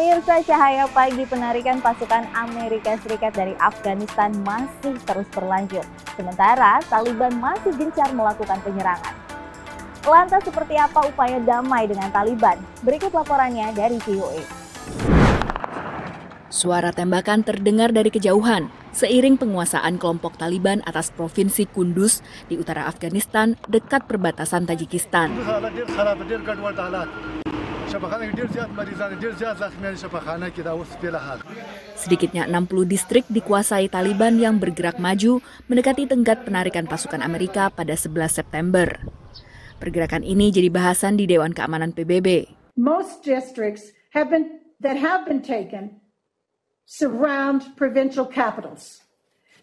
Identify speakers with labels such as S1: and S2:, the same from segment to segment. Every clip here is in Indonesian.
S1: Pemirsa Cahaya Pagi penarikan pasukan Amerika Serikat dari Afghanistan masih terus berlanjut. Sementara Taliban masih gencar melakukan penyerangan. Lantas seperti apa upaya damai dengan Taliban? Berikut laporannya dari VOA. Suara tembakan terdengar dari kejauhan seiring penguasaan kelompok Taliban atas provinsi Kunduz di utara Afghanistan dekat perbatasan Tajikistan. زیات مریضان زیات زخمیان کې دا اوس په لحاظ Sedikitnya 60 distrik dikuasai Taliban yang bergerak maju mendekati tenggat penarikan pasukan Amerika pada 11 September. Pergerakan ini jadi bahasan di Dewan Keamanan PBB. Most districts have been, that have been taken surround provincial capitals,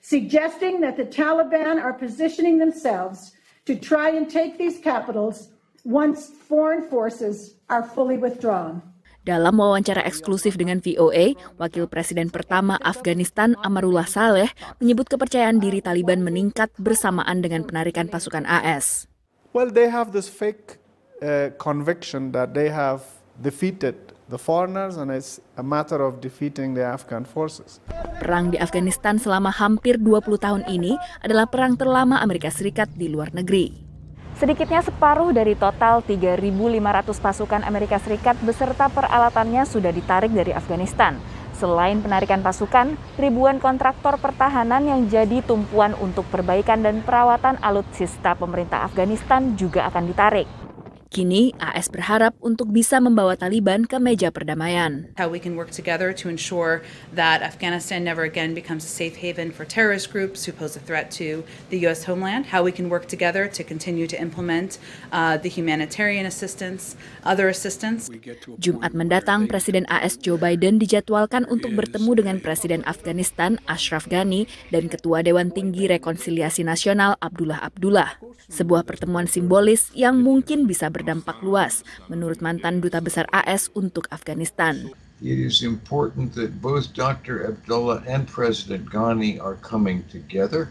S1: suggesting that the Taliban are positioning themselves to try and take these capitals once foreign forces are fully withdrawn. Dalam wawancara eksklusif dengan VOA, Wakil Presiden pertama Afghanistan Amarullah Saleh menyebut kepercayaan diri Taliban meningkat bersamaan dengan penarikan pasukan AS. Well, they have this fake uh, conviction that they have defeated the foreigners and it's a matter of defeating the Afghan forces. Perang di Afghanistan selama hampir 20 tahun ini adalah perang terlama Amerika Serikat di luar negeri. Sedikitnya separuh dari total 3.500 pasukan Amerika Serikat beserta peralatannya sudah ditarik dari Afghanistan. Selain penarikan pasukan, ribuan kontraktor pertahanan yang jadi tumpuan untuk perbaikan dan perawatan alutsista pemerintah Afghanistan juga akan ditarik. Kini, AS berharap untuk bisa membawa Taliban ke meja perdamaian. How we can work together to ensure that Afghanistan never again becomes a safe haven for terrorist groups who pose a threat to the U.S. homeland. How we can work together to continue to implement uh, the humanitarian assistance, other assistance. Jumat mendatang, Presiden AS Joe Biden dijadwalkan untuk bertemu dengan Presiden Afghanistan Ashraf Ghani dan Ketua Dewan Tinggi Rekonsiliasi Nasional Abdullah Abdullah. Sebuah pertemuan simbolis yang mungkin bisa berdampak luas, menurut mantan Duta Besar AS untuk Afghanistan. It is important that both Dr. Abdullah and President Ghani are coming together.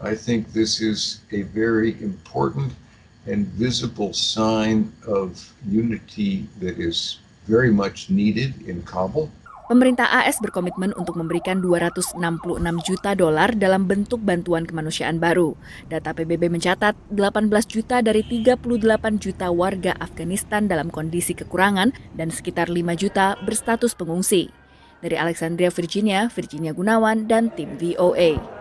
S1: I think this is a very important and visible sign of unity that is very much needed in Kabul. Pemerintah AS berkomitmen untuk memberikan 266 juta dolar dalam bentuk bantuan kemanusiaan baru. Data PBB mencatat 18 juta dari 38 juta warga Afghanistan dalam kondisi kekurangan dan sekitar 5 juta berstatus pengungsi. Dari Alexandria, Virginia, Virginia Gunawan, dan tim VOA.